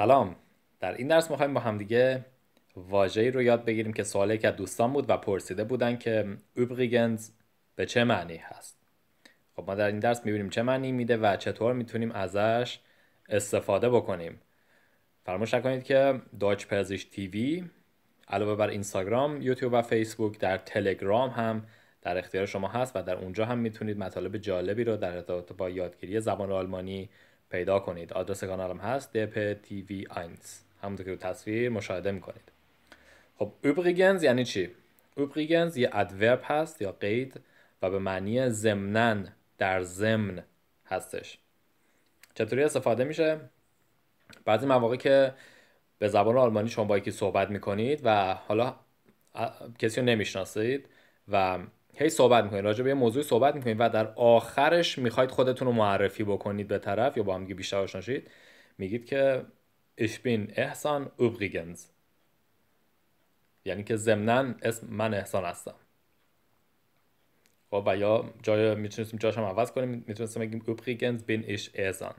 سلام در این درس میخوایم با همدیگه واژه‌ای رو یاد بگیریم که سوالی که دوستان بود و پرسیده بودن که übrigens به چه معنی هست خب ما در این درس میبینیم چه معنی میده و چطور میتونیم ازش استفاده بکنیم فراموش نکنید که داچ پرزیش تیوی علاوه بر اینستاگرام، یوتیوب و فیسبوک در تلگرام هم در اختیار شما هست و در اونجا هم میتونید مطالب جالبی رو در ارتباط با یادگیری زبان آلمانی پیدا کنید آدرس کانالم هست دپ وی 1 همونطور که رو تصویر مشاهده میکنید خب اوبریگنز یعنی چی؟ اوبریگنز یه ادورب هست یا قید و به معنی زمنن در ضمن هستش چطوری استفاده میشه؟ بعضی مواقع که به زبان آلمانی شما با یکی صحبت میکنید و حالا کسی رو نمیشناسید و هی صحبت میکنید راجع به یه موضوعی صحبت میکنید و در آخرش میخواید خودتون رو معرفی بکنید به طرف یا با هم بیشتر آشنا شید میگید که ich احسان übrigens یعنی که ضمنا اسم من احسان هستم خب و یا جای میتونستیم جاش هم عوض کنیم میتونستیم بگیم übrigens bin ich احسان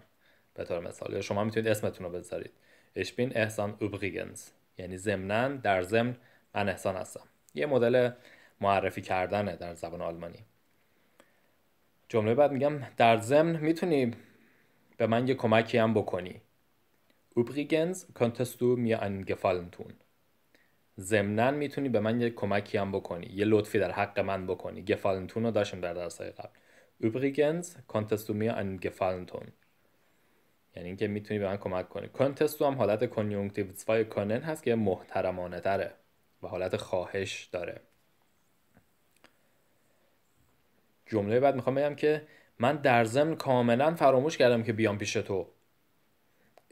به طور مثال یا شما میتونید اسمتون رو بذارید ich احسان übrigens یعنی ضمنا در ضمن من احسان هستم یه مدل معرفی کردنه در زبان آلمانی جمله بعد میگم در ضمن میتونی به من یه کمکی هم بکنی Übrigens könntest du mir einen Gefallen tun. میتونی به من یه کمکی هم بکنی یه لطفی در حق من بکنی گفالن رو داشتیم در درسای قبل Übrigens könntest du mir einen Gefallen tun. یعنی اینکه میتونی به من کمک کنی کنتستو هم حالت کنیونکتیو 2 کنن هست که محترمانه تره و حالت خواهش داره جمله بعد میخوام بگم که من در ضمن کاملا فراموش کردم که بیام پیش تو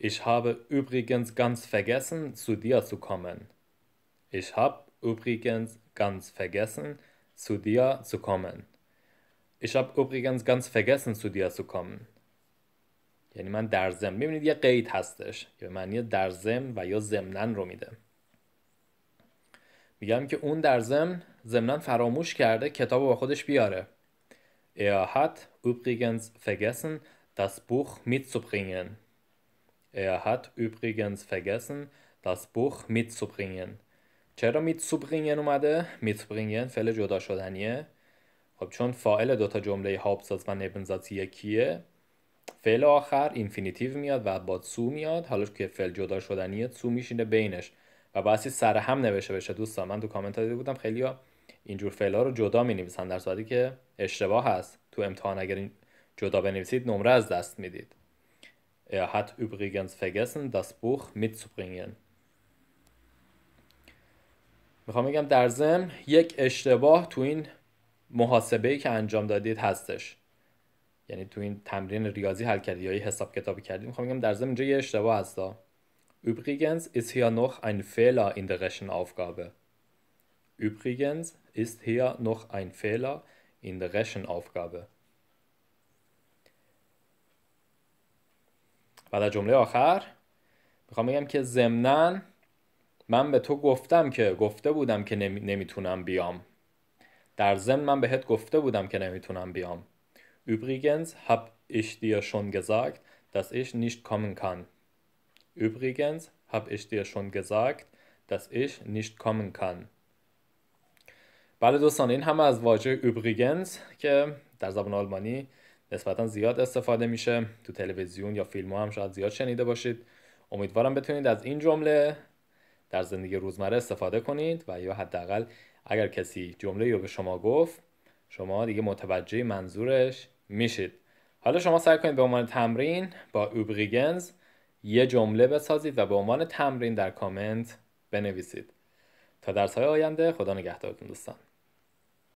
Ich habe übrigens ganz vergessen zu dir zu kommen. Ich habe übrigens ganz vergessen zu dir zu kommen. Ich habe übrigens ganz vergessen zu dir zu kommen. یعنی من در ضمن میبینید یه قید هستش که من معنی در ضمن و یا ضمناً رو میده. میگم که اون در ضمن ضمناً فراموش کرده کتاب با خودش بیاره. Er hat übrigens vergessen, das Buch mitzubringen. Er hat übrigens vergessen, das Buch mitzubringen. چرا mitzubringen اومده؟ mitzubringen فعل جدا شدنیه. خب چون فاعل دوتا جمله هاپساز و نبنزاز یکیه فعل آخر اینفینیتیو میاد و با سو میاد حالا که فعل جدا شدنیه سو میشینه بینش و باعثی سر هم نوشته بشه دوستان من تو کامنت دیده بودم خیلی ها اینجور فعلا رو جدا می نویسن در صورتی که اشتباه هست تو امتحان اگر این جدا بنویسید نمره از دست میدید Er hat übrigens vergessen das Buch میخوام بگم در زم یک اشتباه تو این محاسبه ای که انجام دادید هستش یعنی تو این تمرین ریاضی حل کردید یا حساب کتابی کردید میخوام بگم در ضمن اینجا یه اشتباه هستا Übrigens ist hier noch ein Fehler in der Rechenaufgabe. Übrigens ist hier noch ein Fehler in der Rechenaufgabe. و در جمله آخر میخوام بگم که ضمنا من به تو گفتم که گفته بودم که نمیتونم بیام در ضمن من بهت گفته بودم که نمیتونم بیام Übrigens hab ich dir schon gesagt, dass ich nicht kommen kann. Übrigens hab ich dir schon gesagt, dass ich nicht kommen kann. بله دوستان این هم از واژه اوبریگنز که در زبان آلمانی نسبتا زیاد استفاده میشه تو تلویزیون یا فیلم ها هم شاید زیاد شنیده باشید امیدوارم بتونید از این جمله در زندگی روزمره استفاده کنید و یا حداقل اگر کسی جمله رو به شما گفت شما دیگه متوجه منظورش میشید حالا شما سعی کنید به عنوان تمرین با اوبریگنز یه جمله بسازید و به عنوان تمرین در کامنت بنویسید تا درس های آینده خدا نگهدارتون دوستان